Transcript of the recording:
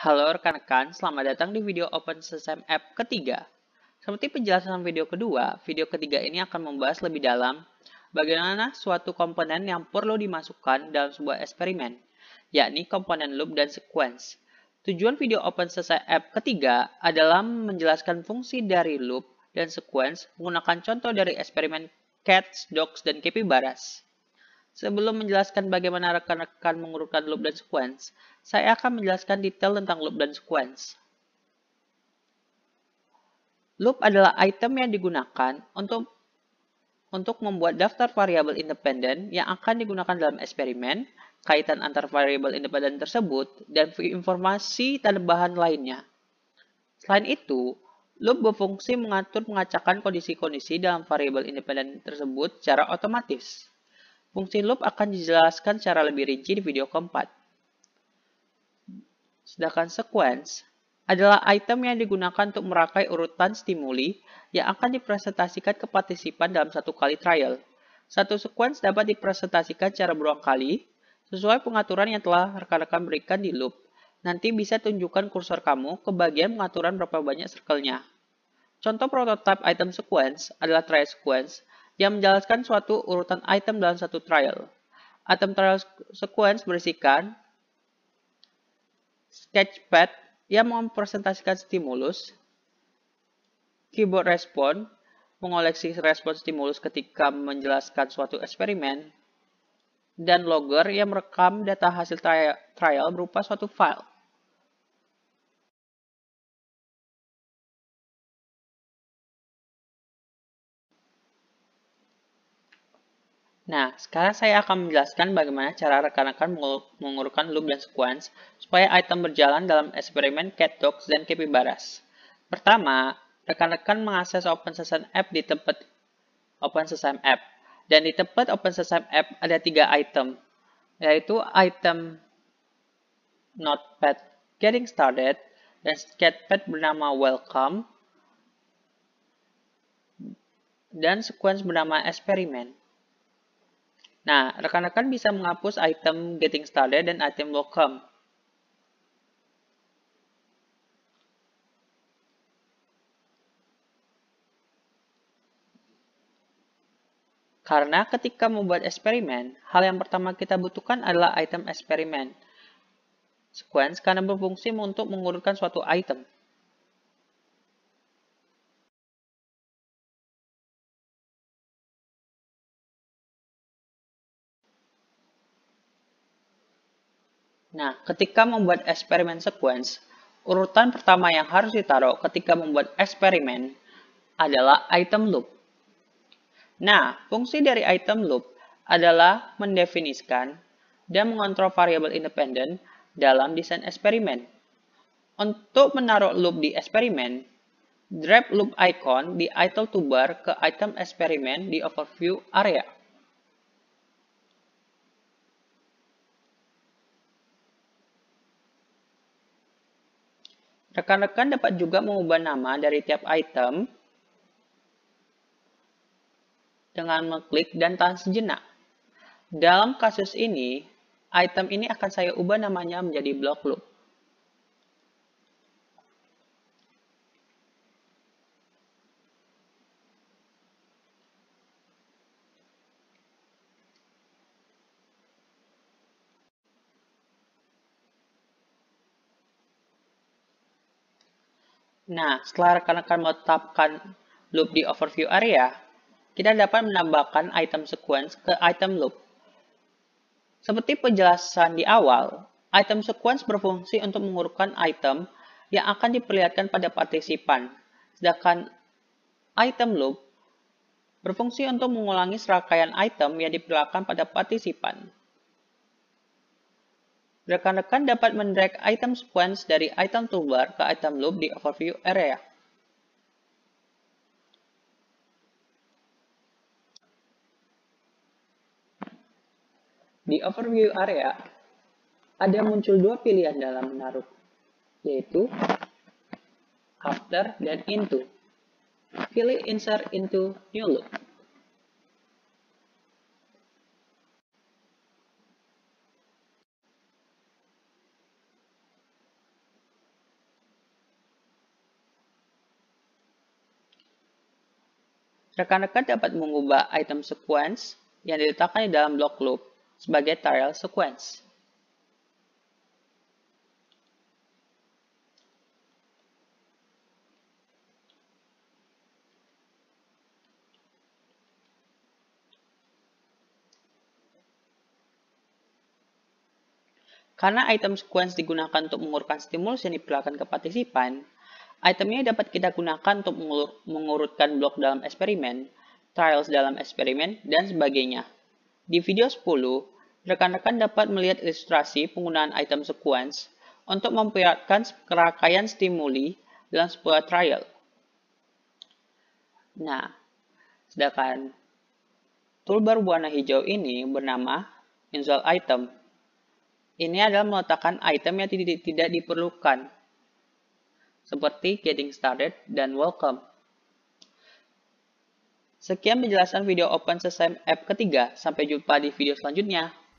Halo rekan-rekan, selamat datang di video Open System App ketiga. Seperti penjelasan video kedua, video ketiga ini akan membahas lebih dalam bagaimana suatu komponen yang perlu dimasukkan dalam sebuah eksperimen, yakni komponen loop dan sequence. Tujuan video Open System App ketiga adalah menjelaskan fungsi dari loop dan sequence menggunakan contoh dari eksperimen cats, dogs, dan capybaras. Sebelum menjelaskan bagaimana rekan-rekan mengurutkan loop dan sequence, saya akan menjelaskan detail tentang loop dan sequence. Loop adalah item yang digunakan untuk untuk membuat daftar variabel independen yang akan digunakan dalam eksperimen, kaitan antar variabel independen tersebut, dan informasi tambahan lainnya. Selain itu, loop berfungsi mengatur pengacakan kondisi-kondisi dalam variabel independen tersebut secara otomatis. Fungsi loop akan dijelaskan secara lebih rinci di video keempat. Sedangkan sequence adalah item yang digunakan untuk merangkai urutan stimuli yang akan dipresentasikan ke partisipan dalam satu kali trial. Satu sequence dapat dipresentasikan secara berulang kali sesuai pengaturan yang telah rekan-rekan berikan di loop. Nanti bisa tunjukkan kursor kamu ke bagian pengaturan berapa banyak circle-nya. Contoh prototipe item sequence adalah trial sequence yang menjelaskan suatu urutan item dalam satu trial. Item trial sequence berisikan sketchpad yang mempresentasikan stimulus, keyboard respon, mengoleksi respon stimulus ketika menjelaskan suatu eksperimen, dan logger yang merekam data hasil trial berupa suatu file. Nah, sekarang saya akan menjelaskan bagaimana cara rekan-rekan mengurutkan loop dan sequence supaya item berjalan dalam eksperimen Dogs dan Capybaras. Pertama, rekan-rekan mengakses OpenSesame App di tempat OpenSesame App. Dan di tempat OpenSesame App ada tiga item, yaitu item Notepad Getting Started, dan sketchpad bernama Welcome, dan sequence bernama Experiment. Nah, rekan-rekan bisa menghapus item getting started dan item welcome. Karena ketika membuat eksperimen, hal yang pertama kita butuhkan adalah item eksperimen. Sequence karena berfungsi untuk mengurutkan suatu item. Nah, ketika membuat eksperimen sequence, urutan pertama yang harus ditaruh ketika membuat eksperimen adalah item loop. Nah, fungsi dari item loop adalah mendefinisikan dan mengontrol variabel independen dalam desain eksperimen. Untuk menaruh loop di eksperimen, drag loop icon di item toolbar ke item eksperimen di overview area. Rekan-rekan dapat juga mengubah nama dari tiap item dengan mengklik dan tahan sejenak. Dalam kasus ini, item ini akan saya ubah namanya menjadi block loop. Nah, setelah rekan-rekan menetapkan loop di overview area, kita dapat menambahkan item sequence ke item loop. Seperti penjelasan di awal, item sequence berfungsi untuk mengurutkan item yang akan diperlihatkan pada partisipan, sedangkan item loop berfungsi untuk mengulangi serangkaian item yang diperlihatkan pada partisipan. Rekan-rekan dapat mendrag item sequence dari item toolbar ke item loop di overview area. Di overview area, ada muncul dua pilihan dalam menaruh, yaitu after dan into. Pilih insert into new loop. Rekan-rekan dapat mengubah item sequence yang diletakkan di dalam block loop sebagai trial sequence. Karena item sequence digunakan untuk mengurangkan stimulus yang diperlakukan ke partisipan, Itemnya dapat kita gunakan untuk mengurutkan blok dalam eksperimen, trials dalam eksperimen, dan sebagainya. Di video 10, rekan-rekan dapat melihat ilustrasi penggunaan item sequence untuk memperlihatkan kerakaian stimuli dalam sebuah trial. Nah, sedangkan toolbar warna hijau ini bernama install Item. Ini adalah meletakkan item yang tidak diperlukan seperti Getting Started dan Welcome. Sekian penjelasan video OpenSSM App ketiga, sampai jumpa di video selanjutnya.